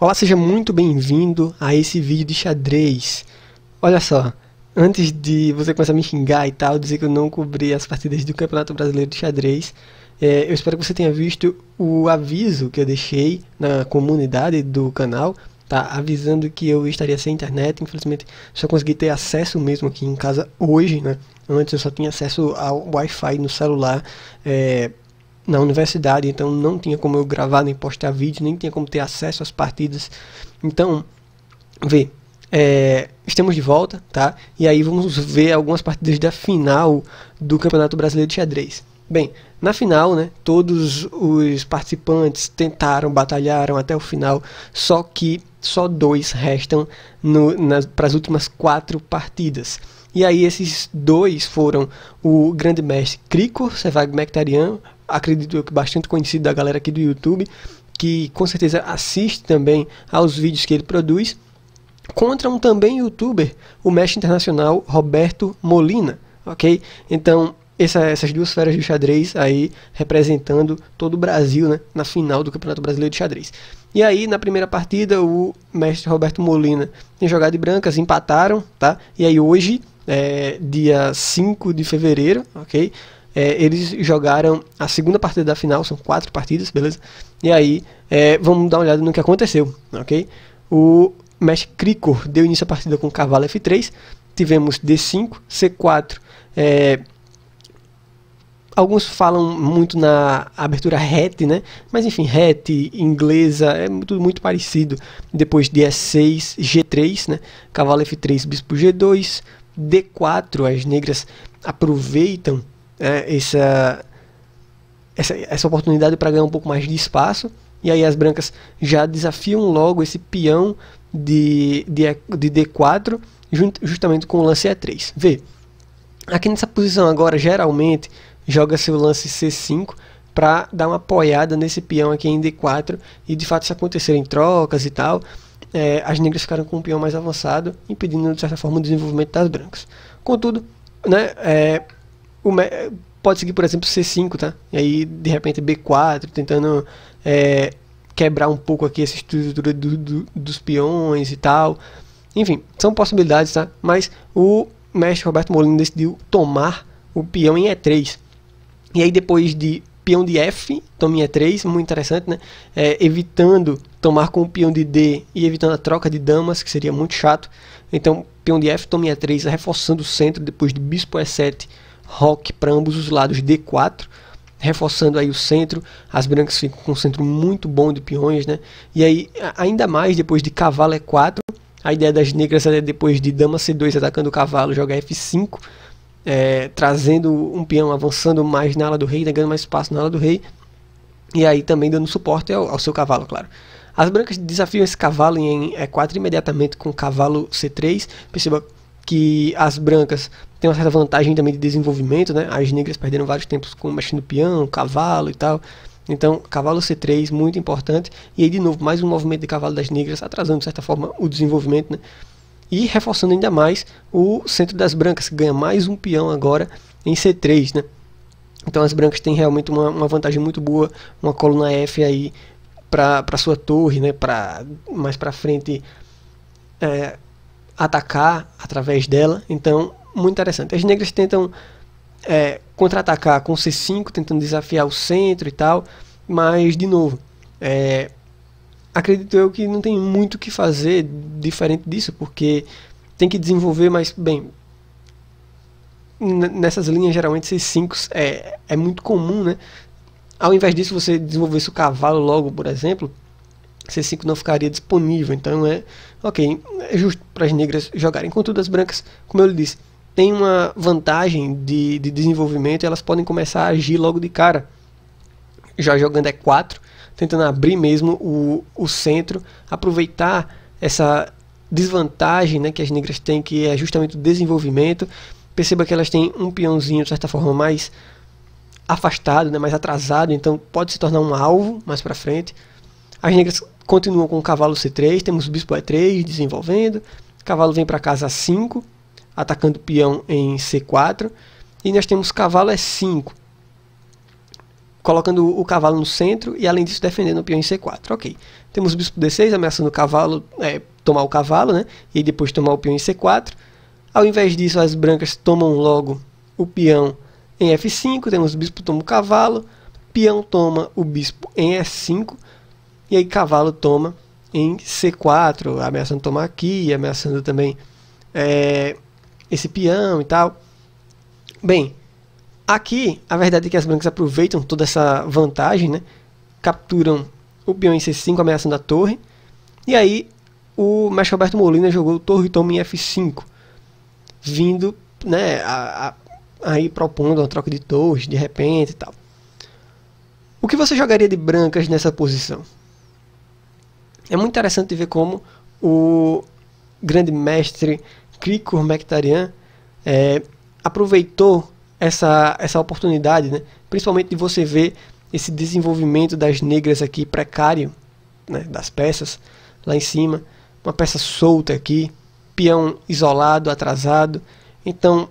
Olá, seja muito bem-vindo a esse vídeo de xadrez. Olha só, antes de você começar a me xingar e tal, dizer que eu não cobri as partidas do Campeonato Brasileiro de Xadrez, é, eu espero que você tenha visto o aviso que eu deixei na comunidade do canal, tá? Avisando que eu estaria sem internet, infelizmente só consegui ter acesso mesmo aqui em casa hoje, né? Antes eu só tinha acesso ao Wi-Fi no celular, é, na universidade, então não tinha como eu gravar nem postar vídeo, nem tinha como ter acesso às partidas. Então, vê, é, estamos de volta, tá? E aí vamos ver algumas partidas da final do Campeonato Brasileiro de Xadrez. Bem, na final, né, todos os participantes tentaram, batalharam até o final, só que só dois restam para as últimas quatro partidas. E aí esses dois foram o grande mestre Krikor Sevag Mekhtarian acredito eu que bastante conhecido da galera aqui do YouTube, que com certeza assiste também aos vídeos que ele produz, contra um também youtuber, o mestre internacional Roberto Molina, ok? Então, essa, essas duas feras de xadrez aí representando todo o Brasil né, na final do Campeonato Brasileiro de Xadrez. E aí, na primeira partida, o mestre Roberto Molina tem jogado de brancas, empataram, tá? E aí hoje, é, dia 5 de fevereiro, ok? É, eles jogaram a segunda partida da final, são quatro partidas, beleza? E aí, é, vamos dar uma olhada no que aconteceu, ok? O Mesh Cricor deu início à partida com cavalo F3, tivemos D5, C4, é, alguns falam muito na abertura RET, né? Mas enfim, RET, inglesa, é tudo muito parecido. Depois D6, G3, né? Cavalo F3, bispo G2, D4, as negras aproveitam é, é, essa, essa, essa oportunidade para ganhar um pouco mais de espaço. E aí as brancas já desafiam logo esse peão de, de, de D4, justamente com o lance E3. Vê, aqui nessa posição agora, geralmente, joga-se o lance C5 para dar uma apoiada nesse peão aqui em D4 e de fato se acontecerem trocas e tal, é, as negras ficaram com um peão mais avançado, impedindo de certa forma o desenvolvimento das brancas. Contudo, né, é, pode seguir, por exemplo, C5, tá? E aí, de repente, B4, tentando é, quebrar um pouco aqui essa estrutura do, do, dos peões e tal. Enfim, são possibilidades, tá? Mas o mestre Roberto Molino decidiu tomar o peão em E3. E aí, depois de peão de F, toma em E3, muito interessante, né? É, evitando tomar com o peão de D e evitando a troca de damas, que seria muito chato. Então, peão de F, toma em E3, reforçando o centro, depois de bispo E7, rock para ambos os lados D4, reforçando aí o centro. As brancas ficam com um centro muito bom de peões, né? E aí, ainda mais depois de cavalo E4, é a ideia das negras é depois de dama C2 atacando o cavalo, jogar F5, é, trazendo um peão avançando mais na ala do rei, né? ganhando mais espaço na ala do rei. E aí também dando suporte ao, ao seu cavalo, claro. As brancas desafiam esse cavalo em E4 imediatamente com cavalo C3. Perceba que as brancas têm uma certa vantagem também de desenvolvimento, né? As negras perderam vários tempos com mexendo piano, cavalo e tal. Então, cavalo C3, muito importante. E aí, de novo, mais um movimento de cavalo das negras, atrasando, de certa forma, o desenvolvimento, né? E reforçando ainda mais o centro das brancas, que ganha mais um peão agora em C3, né? Então, as brancas têm realmente uma, uma vantagem muito boa, uma coluna F aí para sua torre, né? Pra, mais para frente, é, atacar através dela. Então, muito interessante. As negras tentam é, contra-atacar com C5, tentando desafiar o centro e tal, mas, de novo, é, acredito eu que não tem muito o que fazer diferente disso, porque tem que desenvolver, mas, bem, nessas linhas, geralmente, C5 é, é muito comum, né? Ao invés disso, você desenvolvesse o cavalo logo, por exemplo, C5 não ficaria disponível, então é ok, é justo para as negras jogarem. Contudo, as brancas, como eu lhe disse, têm uma vantagem de, de desenvolvimento elas podem começar a agir logo de cara. Já jogando E4, tentando abrir mesmo o, o centro, aproveitar essa desvantagem né, que as negras têm, que é justamente o desenvolvimento. Perceba que elas têm um peãozinho, de certa forma, mais afastado, né, mais atrasado, então pode se tornar um alvo mais para frente. As negras continuam com o cavalo C3, temos o bispo E3 desenvolvendo. Cavalo vem para casa A5, atacando o peão em C4. E nós temos cavalo E5, colocando o cavalo no centro e além disso defendendo o peão em C4. Ok. Temos o bispo D6 ameaçando o cavalo, é, tomar o cavalo, né? E depois tomar o peão em C4. Ao invés disso, as brancas tomam logo o peão em F5, temos o bispo toma o cavalo, peão toma o bispo em E5. E aí cavalo toma em C4, ameaçando tomar aqui, ameaçando também é, esse peão e tal. Bem, aqui a verdade é que as brancas aproveitam toda essa vantagem, né? Capturam o peão em C5, ameaçando a torre. E aí o mestre Roberto Molina jogou torre toma em F5, vindo, né, a, a, aí propondo uma troca de torres de repente e tal. O que você jogaria de brancas nessa posição? é muito interessante de ver como o grande mestre Krikor Mekhtarian é, aproveitou essa, essa oportunidade, né? principalmente de você ver esse desenvolvimento das negras aqui precário, né? das peças lá em cima, uma peça solta aqui, peão isolado, atrasado. Então,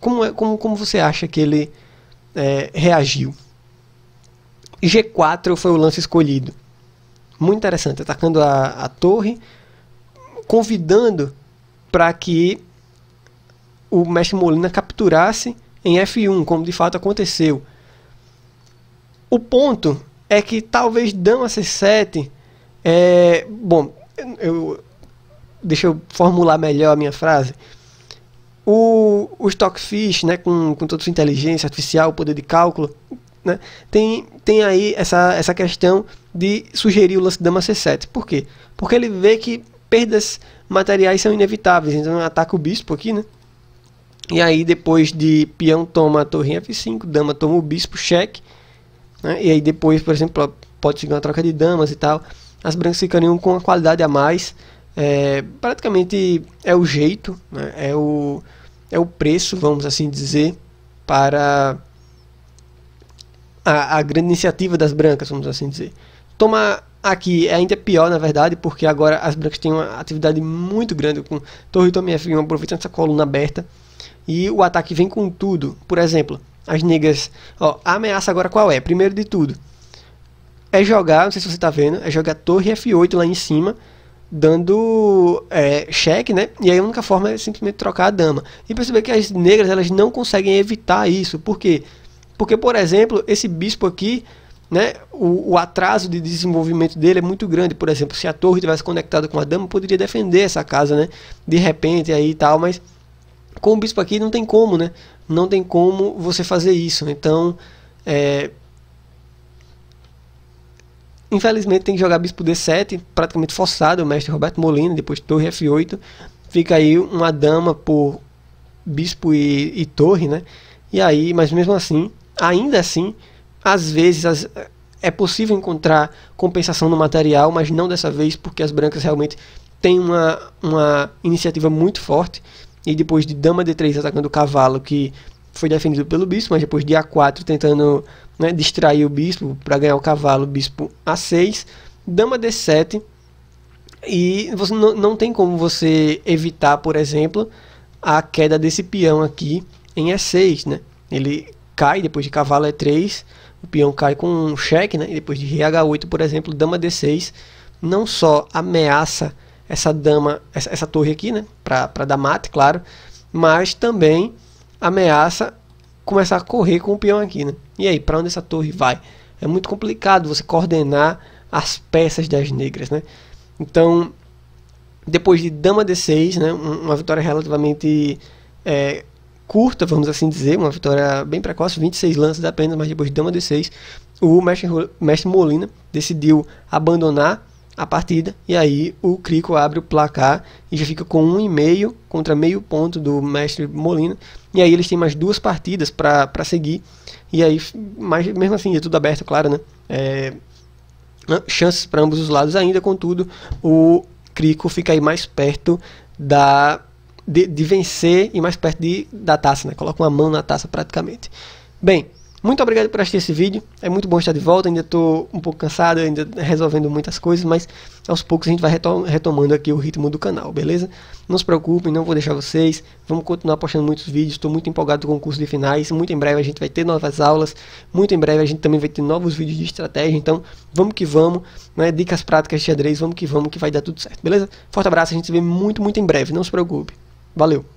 como, é, como, como você acha que ele é, reagiu? G4 foi o lance escolhido muito interessante, atacando a, a torre, convidando para que o mestre Molina capturasse em F1, como de fato aconteceu. O ponto é que talvez dama C7 é bom, eu deixa eu formular melhor a minha frase. O, o Stockfish, né, com, com toda sua inteligência artificial, poder de cálculo, né? tem, tem aí essa, essa questão de sugerir o lance dama c7. Por quê? Porque ele vê que perdas materiais são inevitáveis, então ataca o bispo aqui, né? E aí depois de peão toma a torre em f5, dama toma o bispo, cheque, né? e aí depois, por exemplo, pode seguir uma troca de damas e tal, as brancas ficariam com uma qualidade a mais, é, praticamente é o jeito, né? é, o, é o preço, vamos assim dizer, para a, a grande iniciativa das brancas, vamos assim dizer. Tomar aqui é ainda pior, na verdade, porque agora as brancas têm uma atividade muito grande com Torre e Tommy F1 aproveitando essa coluna aberta. E o ataque vem com tudo. Por exemplo, as negras. Ó, a ameaça agora qual é? Primeiro de tudo, é jogar, não sei se você está vendo, é jogar Torre F8 lá em cima, dando é, cheque, né? E aí a única forma é simplesmente trocar a dama. E perceber que as negras elas não conseguem evitar isso, porque quê? Porque, por exemplo, esse bispo aqui, né, o, o, atraso de desenvolvimento dele é muito grande. Por exemplo, se a torre tivesse conectada com a dama, poderia defender essa casa, né? De repente aí e tal, mas com o bispo aqui não tem como, né? Não tem como você fazer isso. Então, é... infelizmente tem que jogar bispo d7, praticamente forçado, o mestre Roberto Molina, depois torre f8. Fica aí uma dama por bispo e, e torre, né? E aí, mas mesmo assim, Ainda assim, às vezes as, é possível encontrar compensação no material, mas não dessa vez, porque as brancas realmente têm uma, uma iniciativa muito forte. E depois de dama d3 atacando o cavalo, que foi defendido pelo bispo, mas depois de a4 tentando né, distrair o bispo para ganhar o cavalo, bispo a6, dama d7. E você não, não tem como você evitar, por exemplo, a queda desse peão aqui em E6, né? Ele cai, depois de cavalo E3, é o peão cai com um cheque, né? E depois de rh H8, por exemplo, dama D6, não só ameaça essa dama, essa, essa torre aqui, né? Para dar mate, claro, mas também ameaça começar a correr com o peão aqui, né? E aí, para onde essa torre vai? É muito complicado você coordenar as peças das negras, né? Então, depois de dama d6, né, uma vitória relativamente é, curta, vamos assim dizer, uma vitória bem precoce, 26 lances apenas, mas depois de dama D6, o mestre, mestre Molina decidiu abandonar a partida e aí o Crico abre o placar e já fica com um e meio contra meio ponto do mestre Molina e aí eles têm mais duas partidas para seguir e aí mais mesmo assim é tudo aberto claro né é, chances para ambos os lados ainda contudo o Crico fica aí mais perto da de, de vencer e mais perto de, da taça, né? Coloca uma mão na taça praticamente. Bem, muito obrigado por assistir esse vídeo. É muito bom estar de volta. Ainda estou um pouco cansado, ainda resolvendo muitas coisas, mas aos poucos a gente vai retomando aqui o ritmo do canal, beleza? Não se preocupem, não vou deixar vocês. Vamos continuar postando muitos vídeos. Estou muito empolgado com o curso de finais. Muito em breve a gente vai ter novas aulas. Muito em breve a gente também vai ter novos vídeos de estratégia. Então, vamos que vamos. Né? Dicas práticas de xadrez, vamos que vamos, que vai dar tudo certo, beleza? Forte abraço, a gente se vê muito, muito em breve. Não se preocupe. Valeu!